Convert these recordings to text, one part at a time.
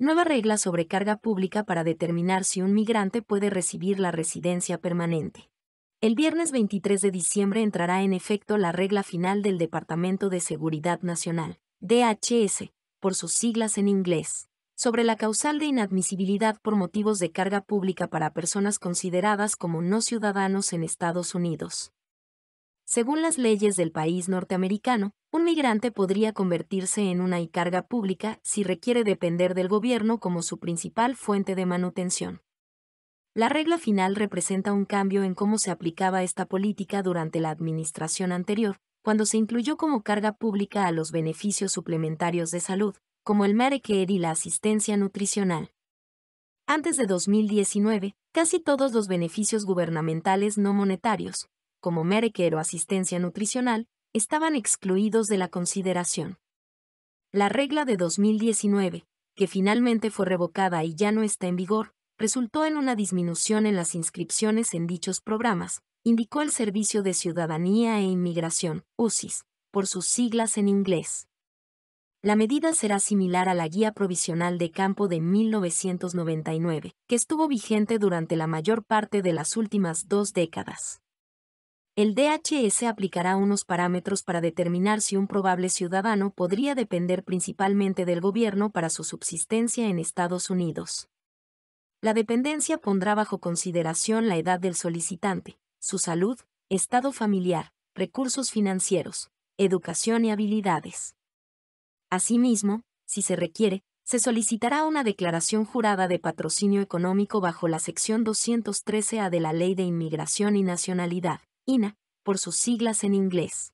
Nueva regla sobre carga pública para determinar si un migrante puede recibir la residencia permanente. El viernes 23 de diciembre entrará en efecto la regla final del Departamento de Seguridad Nacional, DHS, por sus siglas en inglés, sobre la causal de inadmisibilidad por motivos de carga pública para personas consideradas como no ciudadanos en Estados Unidos. Según las leyes del país norteamericano, un migrante podría convertirse en una y carga pública si requiere depender del gobierno como su principal fuente de manutención. La regla final representa un cambio en cómo se aplicaba esta política durante la administración anterior, cuando se incluyó como carga pública a los beneficios suplementarios de salud, como el Medicare y la asistencia nutricional. Antes de 2019, casi todos los beneficios gubernamentales no monetarios, como Medicare o asistencia nutricional, estaban excluidos de la consideración. La regla de 2019, que finalmente fue revocada y ya no está en vigor, resultó en una disminución en las inscripciones en dichos programas, indicó el Servicio de Ciudadanía e Inmigración, UCIS, por sus siglas en inglés. La medida será similar a la Guía Provisional de Campo de 1999, que estuvo vigente durante la mayor parte de las últimas dos décadas. El DHS aplicará unos parámetros para determinar si un probable ciudadano podría depender principalmente del gobierno para su subsistencia en Estados Unidos. La dependencia pondrá bajo consideración la edad del solicitante, su salud, estado familiar, recursos financieros, educación y habilidades. Asimismo, si se requiere, se solicitará una declaración jurada de patrocinio económico bajo la sección 213A de la Ley de Inmigración y Nacionalidad INA, por sus siglas en inglés.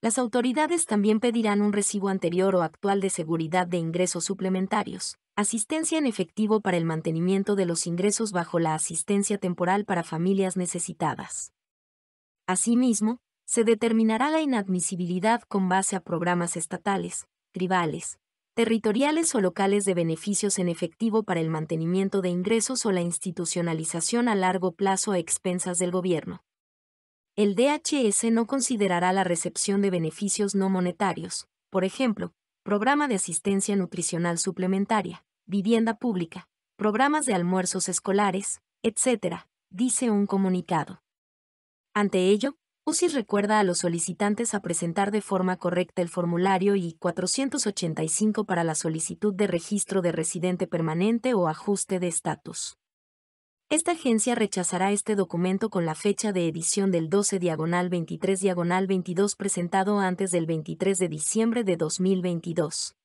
Las autoridades también pedirán un recibo anterior o actual de seguridad de ingresos suplementarios, asistencia en efectivo para el mantenimiento de los ingresos bajo la asistencia temporal para familias necesitadas. Asimismo, se determinará la inadmisibilidad con base a programas estatales, tribales, territoriales o locales de beneficios en efectivo para el mantenimiento de ingresos o la institucionalización a largo plazo a expensas del gobierno el DHS no considerará la recepción de beneficios no monetarios, por ejemplo, programa de asistencia nutricional suplementaria, vivienda pública, programas de almuerzos escolares, etc., dice un comunicado. Ante ello, UCI recuerda a los solicitantes a presentar de forma correcta el formulario I-485 para la solicitud de registro de residente permanente o ajuste de estatus. Esta agencia rechazará este documento con la fecha de edición del 12 diagonal 23 diagonal 22 presentado antes del 23 de diciembre de 2022.